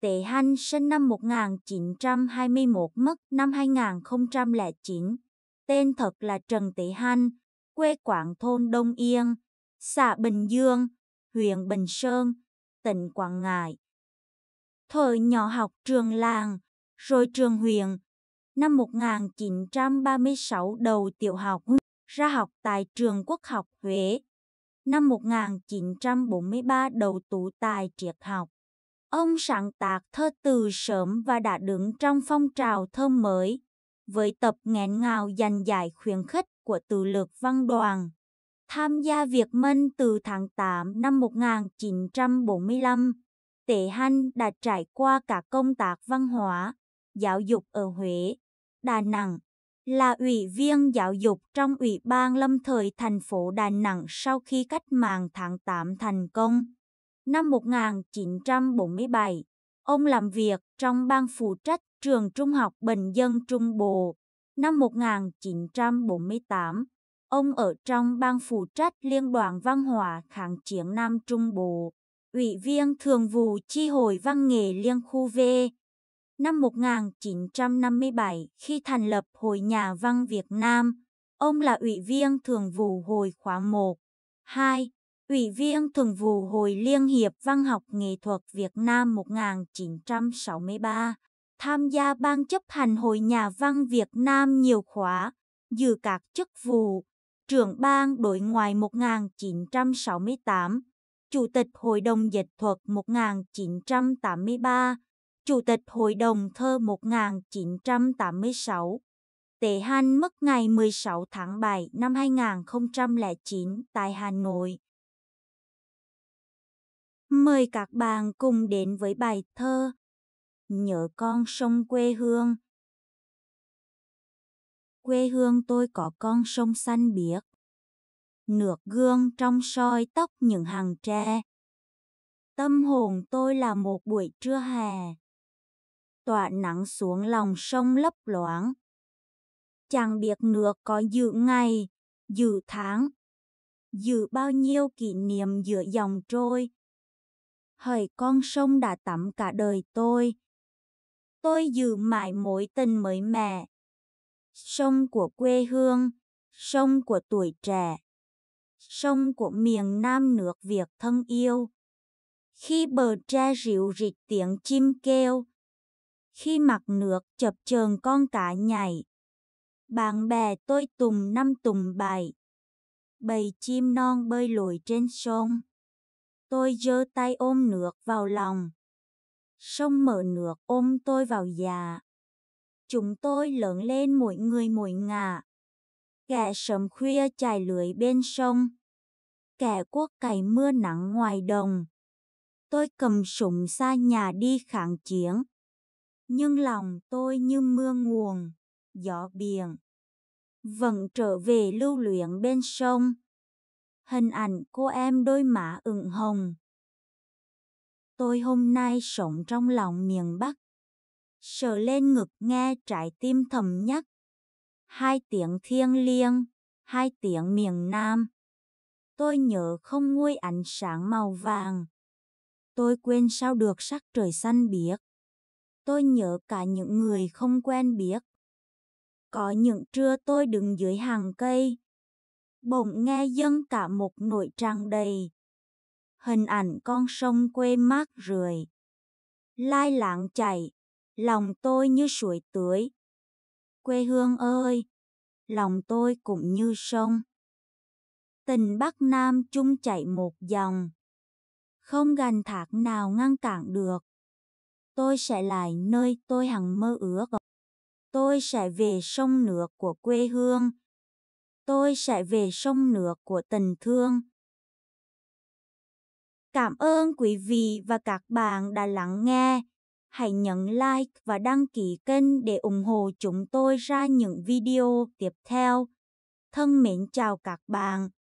Tệ Hanh sinh năm 1921 mất năm 2009. Tên thật là Trần Tệ Hanh, quê Quảng Thôn Đông Yên, xã Bình Dương, huyện Bình Sơn, tỉnh Quảng Ngãi. Thời nhỏ học trường làng, rồi trường huyện. Năm 1936 đầu tiểu học ra học tại trường Quốc học Huế. Năm 1943 đầu tụ tài triệt học. Ông sáng tác thơ từ sớm và đã đứng trong phong trào thơ mới, với tập nghẹn ngào dành giải khuyến khích của từ lược văn đoàn. Tham gia Việt Minh từ tháng 8 năm 1945, Tề Hanh đã trải qua cả công tác văn hóa, giáo dục ở Huế, Đà Nẵng, là ủy viên giáo dục trong Ủy ban lâm thời thành phố Đà Nẵng sau khi cách mạng tháng 8 thành công. Năm 1947, ông làm việc trong ban phụ trách trường trung học Bình Dân Trung Bộ. Năm 1948, ông ở trong ban phụ trách Liên đoàn Văn hóa Kháng chiến Nam Trung Bộ, ủy viên thường vụ chi hội văn nghệ Liên khu V. Năm 1957, khi thành lập Hội Nhà văn Việt Nam, ông là ủy viên thường vụ Hội khóa 1, 2, Ủy viên Thường vụ Hội Liên hiệp Văn học Nghệ thuật Việt Nam 1963, tham gia Ban chấp hành Hội Nhà văn Việt Nam nhiều khóa, giữ các chức vụ, trưởng ban đội ngoại 1968, Chủ tịch Hội đồng Dịch thuật 1983, Chủ tịch Hội đồng Thơ 1986. Tề Hanh mất ngày 16 tháng 7 năm 2009 tại Hà Nội. Mời các bạn cùng đến với bài thơ Nhớ con sông quê hương. Quê hương tôi có con sông xanh biếc. Nước gương trong soi tóc những hàng tre. Tâm hồn tôi là một buổi trưa hè. Tỏa nắng xuống lòng sông lấp loáng. Chẳng biết nước có dự ngày, dự tháng, dự bao nhiêu kỷ niệm giữa dòng trôi hỡi con sông đã tắm cả đời tôi. Tôi giữ mãi mối tình mới mẻ. Sông của quê hương, sông của tuổi trẻ, sông của miền Nam nước Việt thân yêu. Khi bờ tre ríu rít tiếng chim kêu, khi mặt nước chập chờn con cá nhảy, bạn bè tôi tùng năm tùng bảy, bầy chim non bơi lội trên sông. Tôi giơ tay ôm nước vào lòng. Sông mở nước ôm tôi vào già. Dạ. Chúng tôi lớn lên mỗi người mỗi ngả. Kẻ sớm khuya chài lưới bên sông. Kẻ cuốc cày mưa nắng ngoài đồng. Tôi cầm súng xa nhà đi kháng chiến. Nhưng lòng tôi như mưa nguồn, gió biển. Vẫn trở về lưu luyện bên sông hình ảnh cô em đôi má ửng hồng. Tôi hôm nay sống trong lòng miền Bắc. Sờ lên ngực nghe trái tim thầm nhắc. Hai tiếng thiêng liêng, hai tiếng miền Nam. Tôi nhớ không nguôi ánh sáng màu vàng. Tôi quên sao được sắc trời xanh biếc. Tôi nhớ cả những người không quen biết. Có những trưa tôi đứng dưới hàng cây, bỗng nghe dâng cả một nỗi tràn đầy. Hình ảnh con sông quê mát rượi. Lai lạng chảy, lòng tôi như suối tưới. Quê hương ơi, lòng tôi cũng như sông. Tình Bắc Nam chung chảy một dòng. Không gành thác nào ngăn cản được. Tôi sẽ lại nơi tôi hằng mơ ước. Tôi sẽ về sông nước của quê hương tôi sẽ về sông nước của tình thương. Cảm ơn quý vị và các bạn đã lắng nghe. Hãy nhấn like và đăng ký kênh để ủng hộ chúng tôi ra những video tiếp theo. Thân mến chào các bạn.